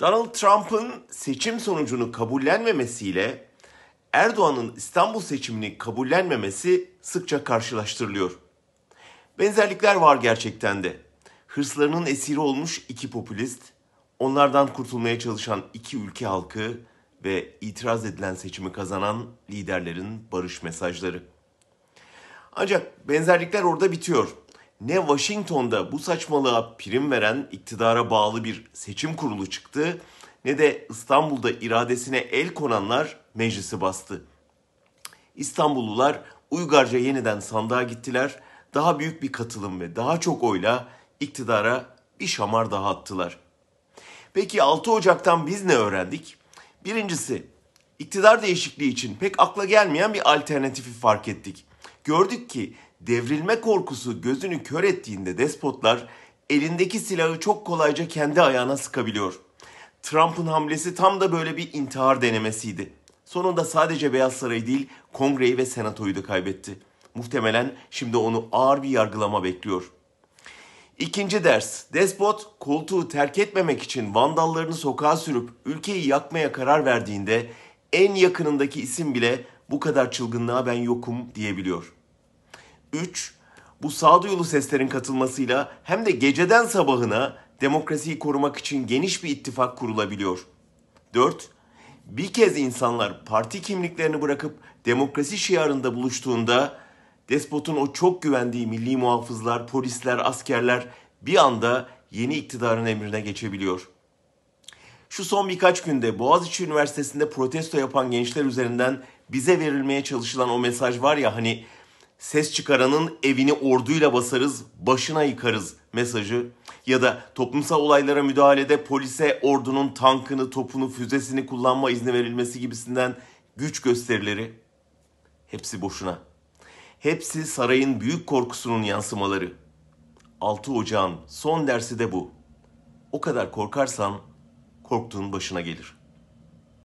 Donald Trump'ın seçim sonucunu kabullenmemesiyle Erdoğan'ın İstanbul seçimini kabullenmemesi sıkça karşılaştırılıyor. Benzerlikler var gerçekten de. Hırslarının esiri olmuş iki popülist, onlardan kurtulmaya çalışan iki ülke halkı ve itiraz edilen seçimi kazanan liderlerin barış mesajları. Ancak benzerlikler orada bitiyor ne Washington'da bu saçmalığa prim veren iktidara bağlı bir seçim kurulu çıktı ne de İstanbul'da iradesine el konanlar meclisi bastı. İstanbullular uygarca yeniden sandığa gittiler. Daha büyük bir katılım ve daha çok oyla iktidara bir şamar daha attılar. Peki 6 Ocak'tan biz ne öğrendik? Birincisi, iktidar değişikliği için pek akla gelmeyen bir alternatifi fark ettik. Gördük ki devrilme korkusu gözünü kör ettiğinde despotlar elindeki silahı çok kolayca kendi ayağına sıkabiliyor. Trump'ın hamlesi tam da böyle bir intihar denemesiydi. Sonunda sadece Beyaz Sarayı değil, Kongre'yi ve Senato'yu da kaybetti. Muhtemelen şimdi onu ağır bir yargılama bekliyor. İkinci ders, despot koltuğu terk etmemek için vandallarını sokağa sürüp ülkeyi yakmaya karar verdiğinde en yakınındaki isim bile bu kadar çılgınlığa ben yokum diyebiliyor.'' 3. Bu sağduyulu seslerin katılmasıyla hem de geceden sabahına demokrasiyi korumak için geniş bir ittifak kurulabiliyor. 4. Bir kez insanlar parti kimliklerini bırakıp demokrasi şiarında buluştuğunda despotun o çok güvendiği milli muhafızlar, polisler, askerler bir anda yeni iktidarın emrine geçebiliyor. Şu son birkaç günde Boğaziçi Üniversitesi'nde protesto yapan gençler üzerinden bize verilmeye çalışılan o mesaj var ya hani ses çıkaranın evini orduyla basarız, başına yıkarız mesajı ya da toplumsal olaylara müdahalede polise ordunun tankını, topunu, füzesini kullanma izni verilmesi gibisinden güç gösterileri hepsi boşuna. Hepsi sarayın büyük korkusunun yansımaları. 6 Ocağın son dersi de bu. O kadar korkarsan korktuğun başına gelir.